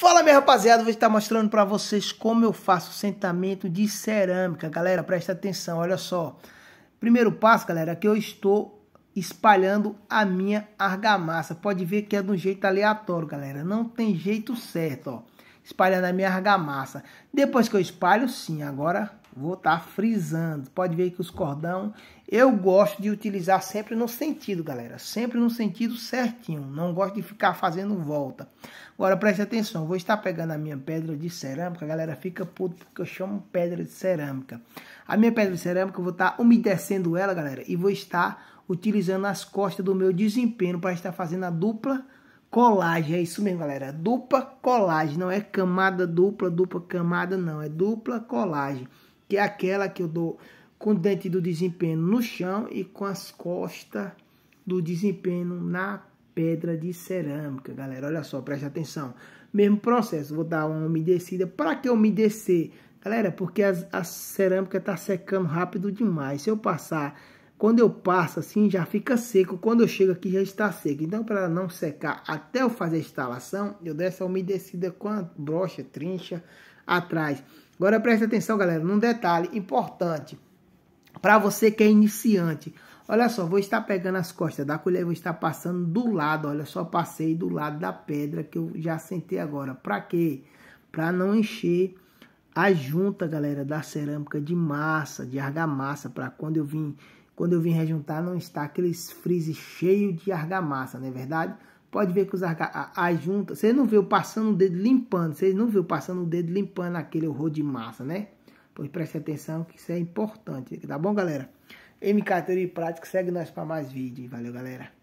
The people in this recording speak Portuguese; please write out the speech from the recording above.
Fala minha rapaziada, vou estar mostrando para vocês como eu faço sentamento de cerâmica. Galera, presta atenção, olha só. Primeiro passo, galera, é que eu estou espalhando a minha argamassa. Pode ver que é de um jeito aleatório, galera. Não tem jeito certo, ó. Espalhando a minha argamassa. Depois que eu espalho, sim, agora Vou estar tá frisando. Pode ver que os cordão eu gosto de utilizar sempre no sentido, galera. Sempre no sentido certinho. Não gosto de ficar fazendo volta. Agora preste atenção. Vou estar pegando a minha pedra de cerâmica. A galera fica puto porque eu chamo pedra de cerâmica. A minha pedra de cerâmica eu vou estar tá umedecendo ela, galera. E vou estar utilizando as costas do meu desempenho para estar fazendo a dupla colagem, é isso mesmo, galera. Dupla colagem, não é camada dupla, dupla camada, não. É dupla colagem que é aquela que eu dou com o dente do desempenho no chão e com as costas do desempenho na pedra de cerâmica, galera. Olha só, preste atenção. Mesmo processo, vou dar uma umedecida. Para que umedecer? Galera, porque as, a cerâmica está secando rápido demais. Se eu passar, quando eu passo assim, já fica seco. Quando eu chego aqui, já está seco. Então, para não secar até eu fazer a instalação, eu dou essa umedecida com a brocha, trincha atrás. Agora preste atenção, galera, num detalhe importante para você que é iniciante. Olha só, vou estar pegando as costas da colher, vou estar passando do lado, olha só, passei do lado da pedra que eu já sentei agora. Para quê? Para não encher a junta, galera, da cerâmica de massa, de argamassa, para quando eu vim, quando eu vim rejuntar não estar aqueles frises cheios de argamassa, não é verdade? Pode ver que os, a, a, juntas. você não viu passando o dedo limpando, vocês não viu passando o dedo limpando aquele horror de massa, né? Pois preste atenção que isso é importante, tá bom, galera? MK Teoria e Prática, segue nós para mais vídeo. Valeu, galera!